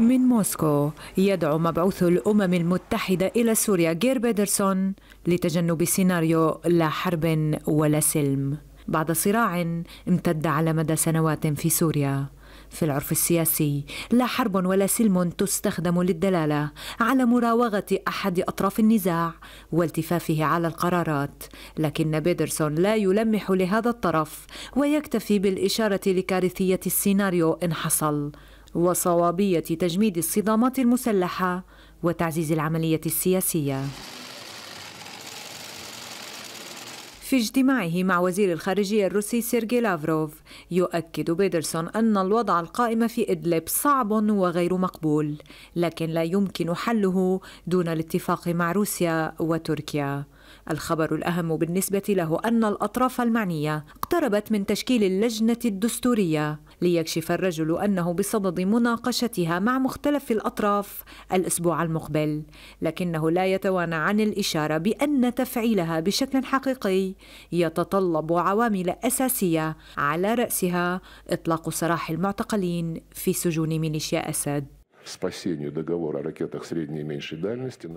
من موسكو يدعو مبعوث الأمم المتحدة إلى سوريا غير بيدرسون لتجنب سيناريو لا حرب ولا سلم بعد صراع امتد على مدى سنوات في سوريا في العرف السياسي لا حرب ولا سلم تستخدم للدلاله على مراوغه احد اطراف النزاع والتفافه على القرارات لكن بيدرسون لا يلمح لهذا الطرف ويكتفي بالاشاره لكارثيه السيناريو ان حصل وصوابية تجميد الصدامات المسلحة وتعزيز العملية السياسية في اجتماعه مع وزير الخارجية الروسي سيرجي لافروف يؤكد بيدرسون أن الوضع القائم في إدلب صعب وغير مقبول لكن لا يمكن حله دون الاتفاق مع روسيا وتركيا الخبر الأهم بالنسبة له أن الأطراف المعنية اقتربت من تشكيل اللجنة الدستورية ليكشف الرجل أنه بصدد مناقشتها مع مختلف الأطراف الأسبوع المقبل لكنه لا يتوانى عن الإشارة بأن تفعيلها بشكل حقيقي يتطلب عوامل أساسية على رأسها إطلاق سراح المعتقلين في سجون ميليشيا أسد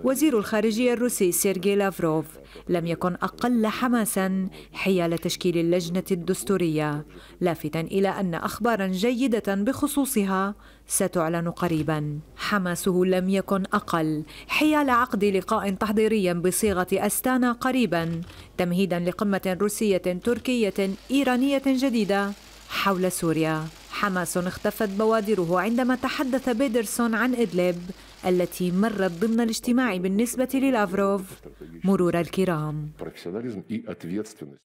وزير الخارجية الروسي سيرجي لافروف لم يكن أقل حماسا حيال تشكيل اللجنة الدستورية لافتا إلى أن أخبارا جيدة بخصوصها ستعلن قريبا حماسه لم يكن أقل حيال عقد لقاء تحضيري بصيغة أستانا قريبا تمهيدا لقمة روسية تركية إيرانية جديدة حول سوريا حماس اختفت بوادره عندما تحدث بيدرسون عن إدلب التي مرت ضمن الاجتماع بالنسبة للافروف مرور الكرام